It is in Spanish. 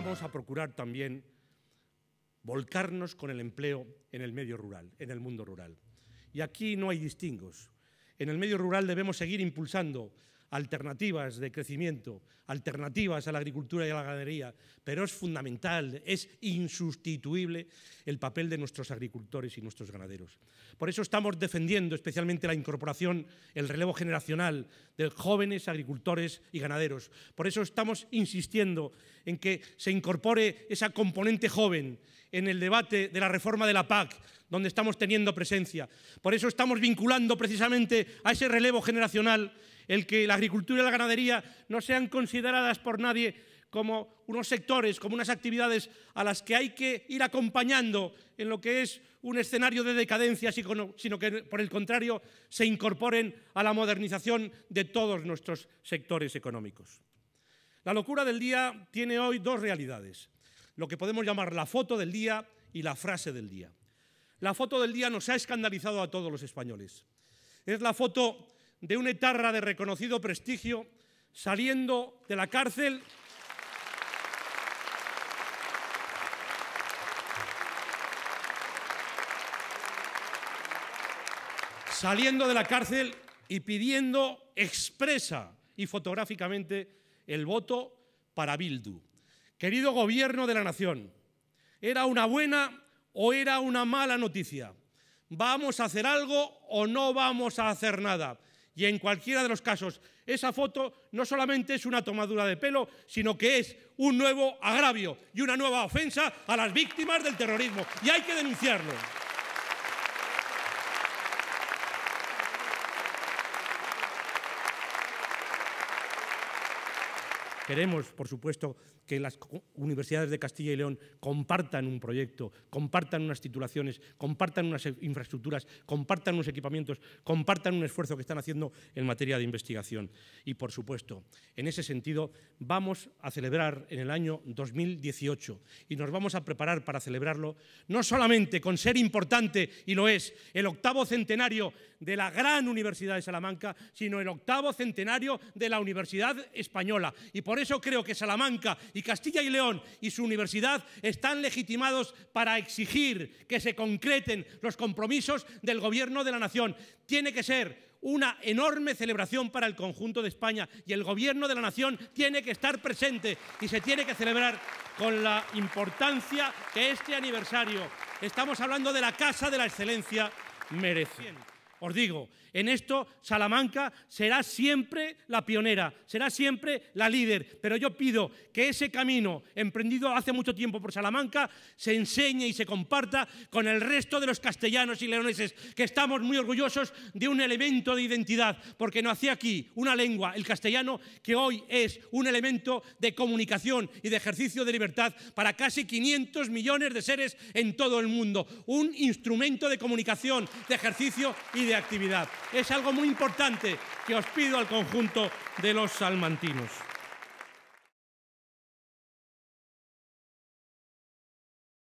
vamos a procurar también volcarnos con el empleo en el medio rural, en el mundo rural. Y aquí no hay distingos. En el medio rural debemos seguir impulsando alternativas de crecimiento, alternativas a la agricultura y a la ganadería, pero es fundamental, es insustituible el papel de nuestros agricultores y nuestros ganaderos. Por eso estamos defendiendo especialmente la incorporación, el relevo generacional de jóvenes agricultores y ganaderos. Por eso estamos insistiendo en que se incorpore esa componente joven en el debate de la reforma de la PAC, donde estamos teniendo presencia. Por eso estamos vinculando precisamente a ese relevo generacional el que la agricultura y la ganadería no sean consideradas por nadie como unos sectores, como unas actividades a las que hay que ir acompañando en lo que es un escenario de decadencia, sino que por el contrario se incorporen a la modernización de todos nuestros sectores económicos. La locura del día tiene hoy dos realidades, lo que podemos llamar la foto del día y la frase del día. La foto del día nos ha escandalizado a todos los españoles. Es la foto de una etarra de reconocido prestigio saliendo de la cárcel. saliendo de la cárcel y pidiendo expresa y fotográficamente el voto para Bildu. Querido gobierno de la nación, ¿era una buena o era una mala noticia? ¿Vamos a hacer algo o no vamos a hacer nada? Y en cualquiera de los casos, esa foto no solamente es una tomadura de pelo, sino que es un nuevo agravio y una nueva ofensa a las víctimas del terrorismo. Y hay que denunciarlo. Queremos, por supuesto, que las universidades de Castilla y León compartan un proyecto, compartan unas titulaciones, compartan unas e-, infraestructuras, compartan unos equipamientos, compartan un esfuerzo que están haciendo en materia de investigación. Y, por supuesto, en ese sentido, vamos a celebrar en el año 2018 y nos vamos a preparar para celebrarlo no solamente con ser importante, y lo es, el octavo centenario de la gran Universidad de Salamanca, sino el octavo centenario de la Universidad Española. Y por por eso creo que Salamanca y Castilla y León y su universidad están legitimados para exigir que se concreten los compromisos del Gobierno de la Nación. Tiene que ser una enorme celebración para el conjunto de España y el Gobierno de la Nación tiene que estar presente y se tiene que celebrar con la importancia que este aniversario, estamos hablando de la Casa de la Excelencia, merece. Os digo, en esto Salamanca será siempre la pionera, será siempre la líder, pero yo pido que ese camino emprendido hace mucho tiempo por Salamanca se enseñe y se comparta con el resto de los castellanos y leoneses, que estamos muy orgullosos de un elemento de identidad, porque no hacía aquí una lengua, el castellano, que hoy es un elemento de comunicación y de ejercicio de libertad para casi 500 millones de seres en todo el mundo, un instrumento de comunicación, de ejercicio y de actividad. Es algo muy importante que os pido al conjunto de los salmantinos.